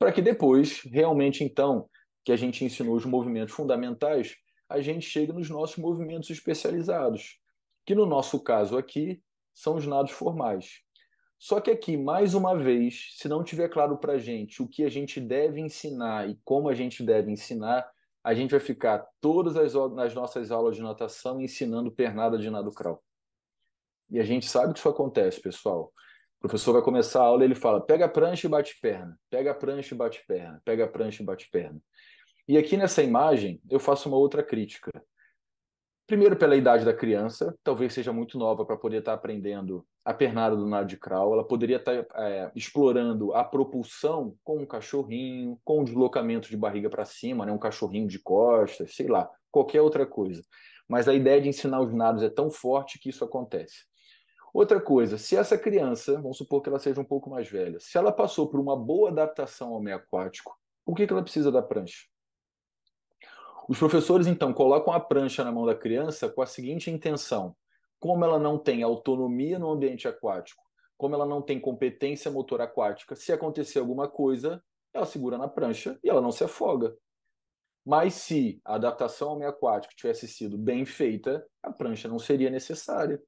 para que depois, realmente então, que a gente ensinou os movimentos fundamentais, a gente chegue nos nossos movimentos especializados, que no nosso caso aqui são os nados formais. Só que aqui, mais uma vez, se não tiver claro para a gente o que a gente deve ensinar e como a gente deve ensinar, a gente vai ficar todas as nas nossas aulas de natação ensinando pernada de nado crawl. E a gente sabe que isso acontece, pessoal. O professor vai começar a aula e ele fala: pega a prancha e bate perna, pega a prancha e bate perna, pega a prancha e bate perna. E aqui nessa imagem eu faço uma outra crítica. Primeiro, pela idade da criança, talvez seja muito nova para poder estar tá aprendendo a pernada do nado de crawl. Ela poderia estar tá, é, explorando a propulsão com um cachorrinho, com um deslocamento de barriga para cima, né? um cachorrinho de costas, sei lá, qualquer outra coisa. Mas a ideia de ensinar os nados é tão forte que isso acontece. Outra coisa, se essa criança, vamos supor que ela seja um pouco mais velha, se ela passou por uma boa adaptação ao meio aquático, o que, que ela precisa da prancha? Os professores, então, colocam a prancha na mão da criança com a seguinte intenção: como ela não tem autonomia no ambiente aquático, como ela não tem competência motor aquática, se acontecer alguma coisa, ela segura na prancha e ela não se afoga. Mas se a adaptação ao meio aquático tivesse sido bem feita, a prancha não seria necessária.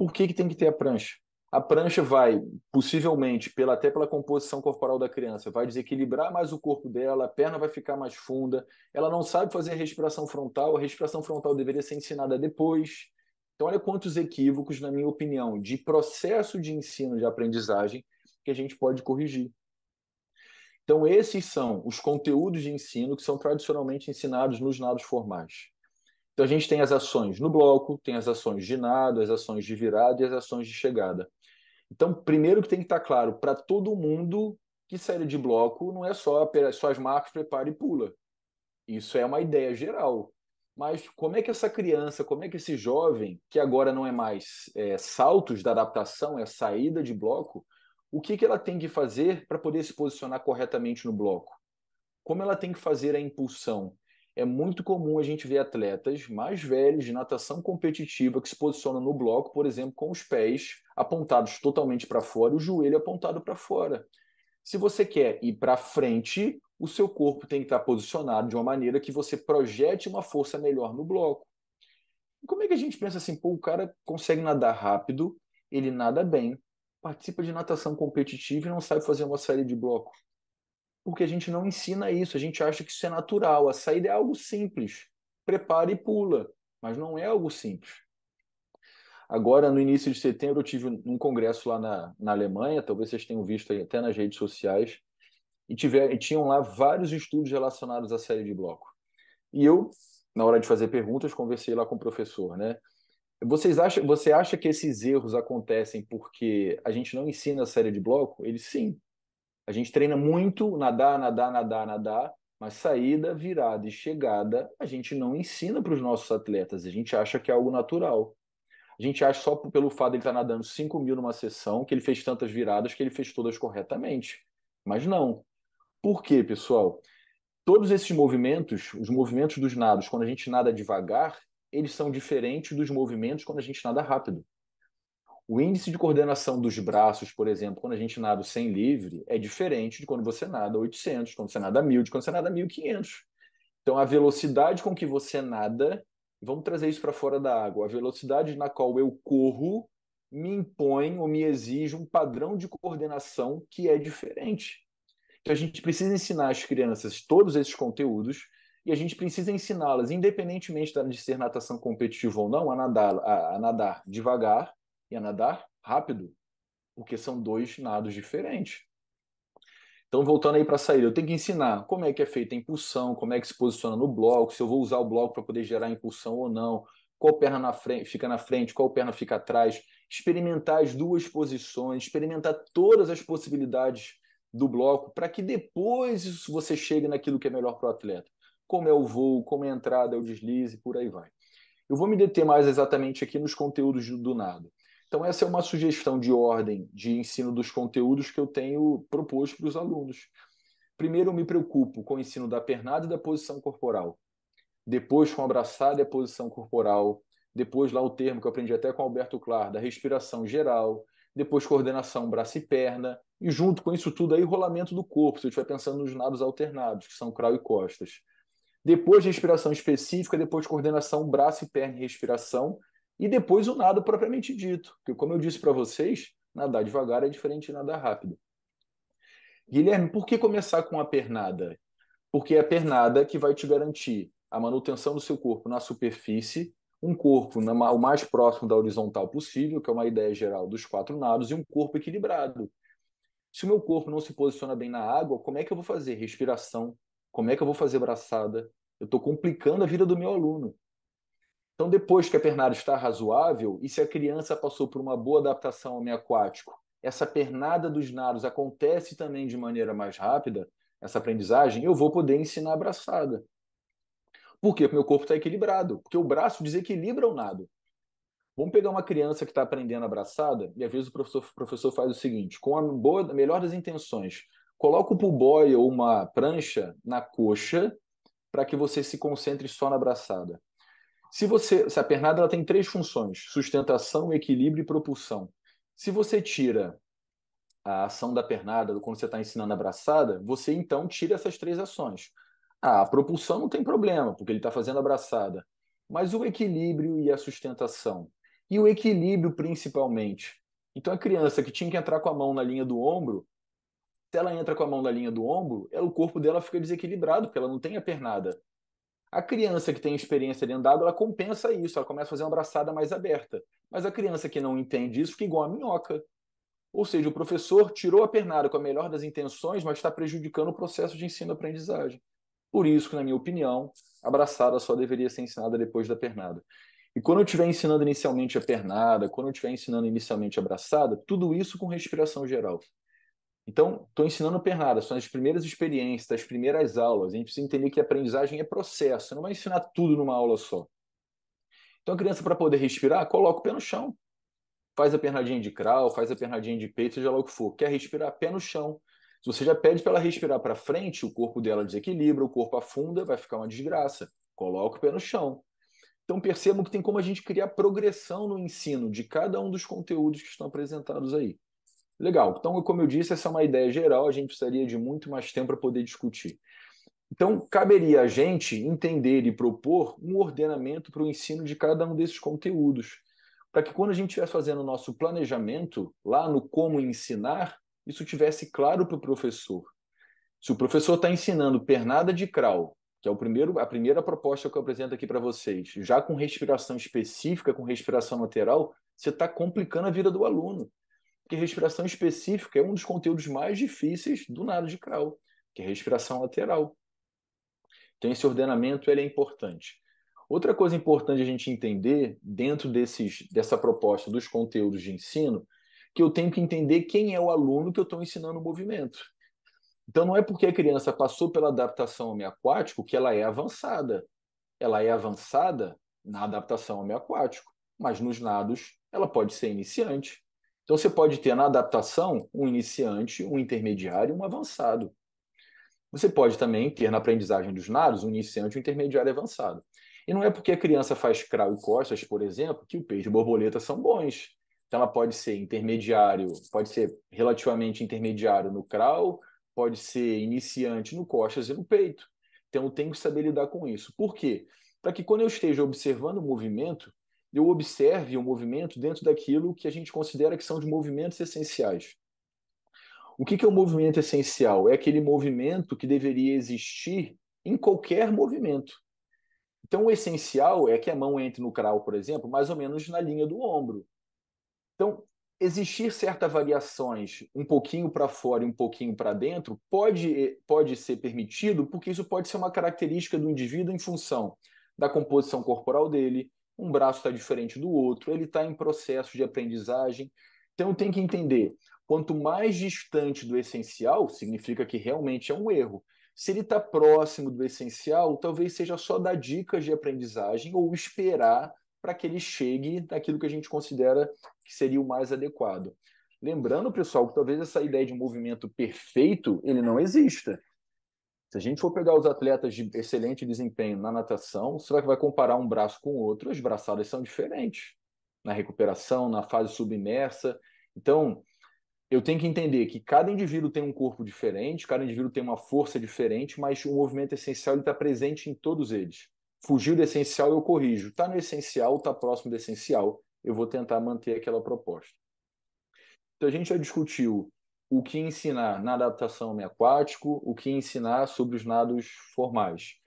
Por que, que tem que ter a prancha? A prancha vai, possivelmente, pela, até pela composição corporal da criança, vai desequilibrar mais o corpo dela, a perna vai ficar mais funda, ela não sabe fazer a respiração frontal, a respiração frontal deveria ser ensinada depois. Então, olha quantos equívocos, na minha opinião, de processo de ensino de aprendizagem que a gente pode corrigir. Então, esses são os conteúdos de ensino que são tradicionalmente ensinados nos nados formais. Então a gente tem as ações no bloco, tem as ações de nado, as ações de virada e as ações de chegada. Então, primeiro que tem que estar claro para todo mundo que saída de bloco não é só, só as marcas prepara e pula. Isso é uma ideia geral. Mas como é que essa criança, como é que esse jovem, que agora não é mais é, saltos da adaptação, é saída de bloco, o que, que ela tem que fazer para poder se posicionar corretamente no bloco? Como ela tem que fazer a impulsão? é muito comum a gente ver atletas mais velhos de natação competitiva que se posicionam no bloco, por exemplo, com os pés apontados totalmente para fora e o joelho apontado para fora. Se você quer ir para frente, o seu corpo tem que estar tá posicionado de uma maneira que você projete uma força melhor no bloco. como é que a gente pensa assim, pô, o cara consegue nadar rápido, ele nada bem, participa de natação competitiva e não sabe fazer uma série de bloco? porque a gente não ensina isso, a gente acha que isso é natural, a saída é algo simples, prepara e pula, mas não é algo simples. Agora, no início de setembro, eu tive um congresso lá na, na Alemanha, talvez vocês tenham visto aí até nas redes sociais, e, tiver, e tinham lá vários estudos relacionados à série de bloco. E eu, na hora de fazer perguntas, conversei lá com o professor, né? Vocês acham, você acha que esses erros acontecem porque a gente não ensina a série de bloco? Ele sim. A gente treina muito nadar, nadar, nadar, nadar, mas saída, virada e chegada a gente não ensina para os nossos atletas. A gente acha que é algo natural. A gente acha só pelo fato de ele estar nadando 5 mil numa sessão, que ele fez tantas viradas, que ele fez todas corretamente. Mas não. Por quê, pessoal? Todos esses movimentos, os movimentos dos nados, quando a gente nada devagar, eles são diferentes dos movimentos quando a gente nada rápido. O índice de coordenação dos braços, por exemplo, quando a gente nada 100 livre, é diferente de quando você nada 800, quando você nada 1000, de quando você nada 1500. Então, a velocidade com que você nada, vamos trazer isso para fora da água, a velocidade na qual eu corro me impõe ou me exige um padrão de coordenação que é diferente. Então, a gente precisa ensinar as crianças todos esses conteúdos e a gente precisa ensiná-las, independentemente de ser natação competitiva ou não, a nadar, a, a nadar devagar e a nadar rápido, porque são dois nados diferentes. Então, voltando aí para a saída, eu tenho que ensinar como é que é feita a impulsão, como é que se posiciona no bloco, se eu vou usar o bloco para poder gerar impulsão ou não, qual perna na frente, fica na frente, qual perna fica atrás, experimentar as duas posições, experimentar todas as possibilidades do bloco, para que depois você chegue naquilo que é melhor para o atleta. Como é o voo, como é a entrada, é o deslize, por aí vai. Eu vou me deter mais exatamente aqui nos conteúdos do nado. Então, essa é uma sugestão de ordem de ensino dos conteúdos que eu tenho proposto para os alunos. Primeiro, eu me preocupo com o ensino da pernada e da posição corporal. Depois, com a abraçada e a posição corporal. Depois, lá o termo que eu aprendi até com Alberto Clar, da respiração geral. Depois, coordenação braço e perna. E junto com isso tudo, aí, rolamento do corpo, se eu estiver pensando nos nados alternados, que são crau e costas. Depois, respiração específica. Depois, coordenação braço e perna e respiração e depois o nado propriamente dito, que como eu disse para vocês, nadar devagar é diferente de nadar rápido. Guilherme, por que começar com a pernada? Porque é a pernada que vai te garantir a manutenção do seu corpo na superfície, um corpo na, o mais próximo da horizontal possível, que é uma ideia geral dos quatro nados, e um corpo equilibrado. Se o meu corpo não se posiciona bem na água, como é que eu vou fazer respiração? Como é que eu vou fazer braçada? Eu estou complicando a vida do meu aluno. Então, depois que a pernada está razoável, e se a criança passou por uma boa adaptação ao meio aquático, essa pernada dos nados acontece também de maneira mais rápida, essa aprendizagem, eu vou poder ensinar abraçada. Por quê? Porque meu corpo está equilibrado, porque o braço desequilibra o nado. Vamos pegar uma criança que está aprendendo abraçada, e às vezes o professor, o professor faz o seguinte: com a, boa, a melhor das intenções, coloca o pull boy ou uma prancha na coxa para que você se concentre só na abraçada. Se você, se a pernada ela tem três funções: sustentação, equilíbrio e propulsão. Se você tira a ação da pernada quando você está ensinando a abraçada, você então tira essas três ações. Ah, a propulsão não tem problema, porque ele está fazendo a abraçada. Mas o equilíbrio e a sustentação. E o equilíbrio principalmente. Então a criança que tinha que entrar com a mão na linha do ombro, se ela entra com a mão na linha do ombro, é, o corpo dela fica desequilibrado, porque ela não tem a pernada. A criança que tem experiência de andado, ela compensa isso, ela começa a fazer uma abraçada mais aberta. Mas a criança que não entende isso fica igual a minhoca. Ou seja, o professor tirou a pernada com a melhor das intenções, mas está prejudicando o processo de ensino-aprendizagem. Por isso que, na minha opinião, a abraçada só deveria ser ensinada depois da pernada. E quando eu estiver ensinando inicialmente a pernada, quando eu estiver ensinando inicialmente a abraçada, tudo isso com respiração geral. Então, estou ensinando pernada, são as primeiras experiências, as primeiras aulas. A gente precisa entender que aprendizagem é processo, não vai ensinar tudo numa aula só. Então, a criança, para poder respirar, coloca o pé no chão. Faz a pernadinha de crawl, faz a pernadinha de peito, seja lá o que for. Quer respirar, pé no chão. Se você já pede para ela respirar para frente, o corpo dela desequilibra, o corpo afunda, vai ficar uma desgraça. Coloca o pé no chão. Então percebam que tem como a gente criar progressão no ensino de cada um dos conteúdos que estão apresentados aí. Legal. Então, como eu disse, essa é uma ideia geral, a gente precisaria de muito mais tempo para poder discutir. Então, caberia a gente entender e propor um ordenamento para o ensino de cada um desses conteúdos, para que quando a gente estiver fazendo o nosso planejamento, lá no como ensinar, isso tivesse claro para o professor. Se o professor está ensinando pernada de crawl, que é o primeiro, a primeira proposta que eu apresento aqui para vocês, já com respiração específica, com respiração lateral, você está complicando a vida do aluno. Porque respiração específica é um dos conteúdos mais difíceis do nado de crawl, que é respiração lateral. Então esse ordenamento ele é importante. Outra coisa importante a gente entender dentro desses, dessa proposta dos conteúdos de ensino, que eu tenho que entender quem é o aluno que eu estou ensinando o movimento. Então não é porque a criança passou pela adaptação aquático que ela é avançada. Ela é avançada na adaptação aquático, mas nos nados ela pode ser iniciante. Então você pode ter na adaptação um iniciante, um intermediário, um avançado. Você pode também ter na aprendizagem dos nados um iniciante, um intermediário avançado. E não é porque a criança faz crawl e costas, por exemplo, que o peixe e borboleta são bons. Então ela pode ser intermediário, pode ser relativamente intermediário no crawl, pode ser iniciante no costas e no peito. Então eu tenho que saber lidar com isso. Por quê? Para que quando eu esteja observando o movimento, eu observe o movimento dentro daquilo que a gente considera que são de movimentos essenciais. O que, é o um movimento essencial? É aquele movimento que deveria existir em qualquer movimento. Então, o essencial é que a mão entre no crawl, por exemplo, mais ou menos na linha do ombro. Então, existir certas variações, um pouquinho para fora e um pouquinho para dentro, pode, pode ser permitido, porque isso pode ser uma característica do indivíduo em função da composição corporal dele, um braço está diferente do outro, ele está em processo de aprendizagem. Então tem que entender, quanto mais distante do essencial, significa que realmente é um erro. Se ele está próximo do essencial, talvez seja só dar dicas de aprendizagem ou esperar para que ele chegue naquilo que a gente considera que seria o mais adequado. Lembrando, pessoal, que talvez essa ideia de movimento perfeito ele não exista. Se a gente for pegar os atletas de excelente desempenho na natação, você vai comparar um braço com o outro, as braçadas são diferentes na recuperação, na fase submersa. Então, eu tenho que entender que cada indivíduo tem um corpo diferente, cada indivíduo tem uma força diferente, mas o movimento essencial está presente em todos eles. Fugiu do essencial, eu corrijo. Está no essencial, está próximo do essencial, eu vou tentar manter aquela proposta. Então, a gente já discutiu o que ensinar na adaptação meio aquático? o que ensinar sobre os nados formais.